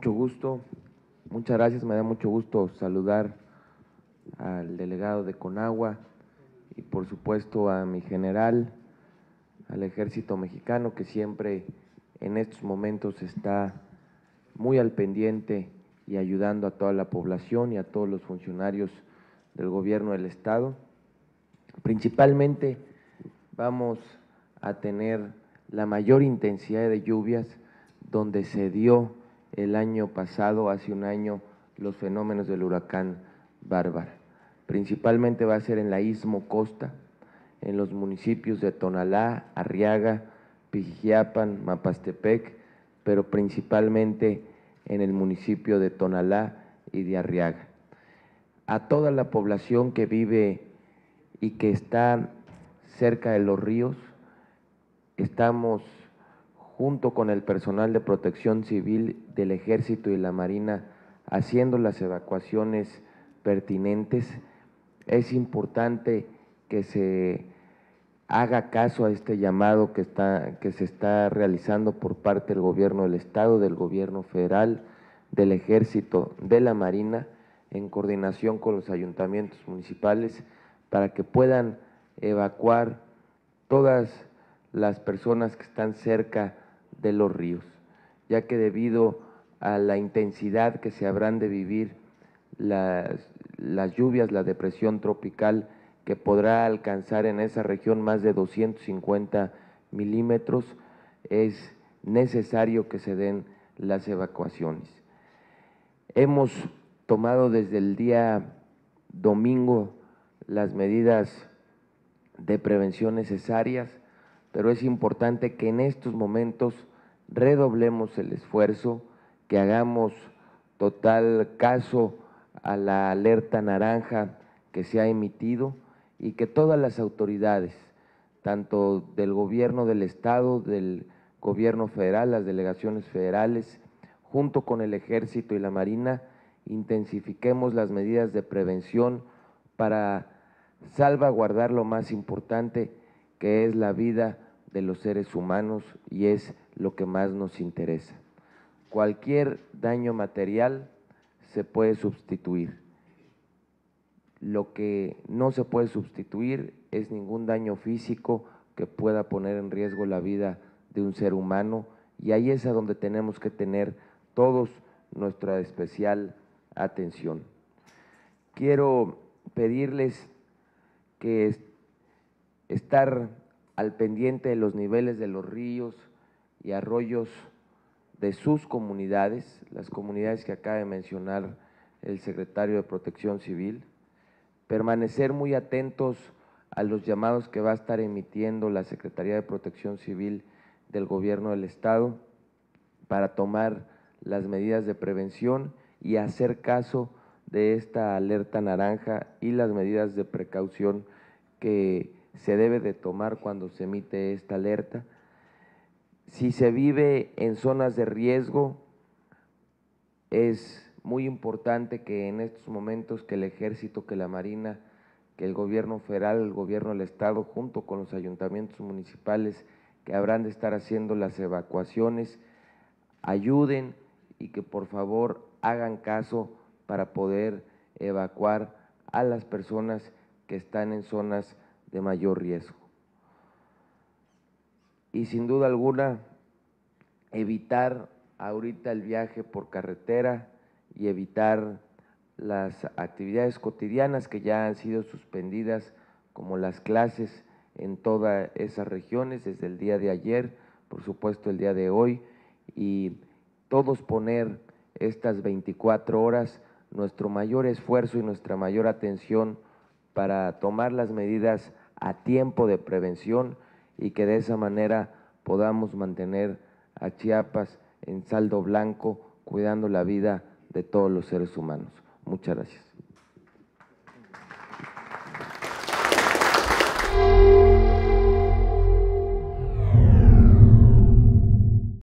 mucho gusto, muchas gracias, me da mucho gusto saludar al delegado de Conagua y por supuesto a mi general, al ejército mexicano que siempre en estos momentos está muy al pendiente y ayudando a toda la población y a todos los funcionarios del gobierno del Estado. Principalmente vamos a tener la mayor intensidad de lluvias donde se dio el año pasado, hace un año, los fenómenos del huracán Bárbara. Principalmente va a ser en la Istmo Costa, en los municipios de Tonalá, Arriaga, Pijijiapan, Mapastepec, pero principalmente en el municipio de Tonalá y de Arriaga. A toda la población que vive y que está cerca de los ríos, estamos junto con el personal de protección civil del Ejército y la Marina, haciendo las evacuaciones pertinentes. Es importante que se haga caso a este llamado que, está, que se está realizando por parte del gobierno del Estado, del gobierno federal, del Ejército, de la Marina, en coordinación con los ayuntamientos municipales, para que puedan evacuar todas las personas que están cerca de los ríos, ya que debido a la intensidad que se habrán de vivir las, las lluvias, la depresión tropical, que podrá alcanzar en esa región más de 250 milímetros, es necesario que se den las evacuaciones. Hemos tomado desde el día domingo las medidas de prevención necesarias, pero es importante que en estos momentos redoblemos el esfuerzo, que hagamos total caso a la alerta naranja que se ha emitido y que todas las autoridades, tanto del gobierno del Estado, del gobierno federal, las delegaciones federales, junto con el Ejército y la Marina, intensifiquemos las medidas de prevención para salvaguardar lo más importante que es la vida de los seres humanos y es lo que más nos interesa. Cualquier daño material se puede sustituir. Lo que no se puede sustituir es ningún daño físico que pueda poner en riesgo la vida de un ser humano y ahí es a donde tenemos que tener todos nuestra especial atención. Quiero pedirles que estar al pendiente de los niveles de los ríos y arroyos de sus comunidades, las comunidades que acaba de mencionar el secretario de Protección Civil, permanecer muy atentos a los llamados que va a estar emitiendo la Secretaría de Protección Civil del Gobierno del Estado para tomar las medidas de prevención y hacer caso de esta alerta naranja y las medidas de precaución que se debe de tomar cuando se emite esta alerta. Si se vive en zonas de riesgo, es muy importante que en estos momentos que el ejército, que la marina, que el gobierno federal, el gobierno del estado, junto con los ayuntamientos municipales que habrán de estar haciendo las evacuaciones, ayuden y que por favor hagan caso para poder evacuar a las personas que están en zonas de mayor riesgo. Y sin duda alguna, evitar ahorita el viaje por carretera y evitar las actividades cotidianas que ya han sido suspendidas, como las clases en todas esas regiones desde el día de ayer, por supuesto el día de hoy, y todos poner estas 24 horas nuestro mayor esfuerzo y nuestra mayor atención para tomar las medidas a tiempo de prevención y que de esa manera podamos mantener a Chiapas en saldo blanco, cuidando la vida de todos los seres humanos. Muchas gracias.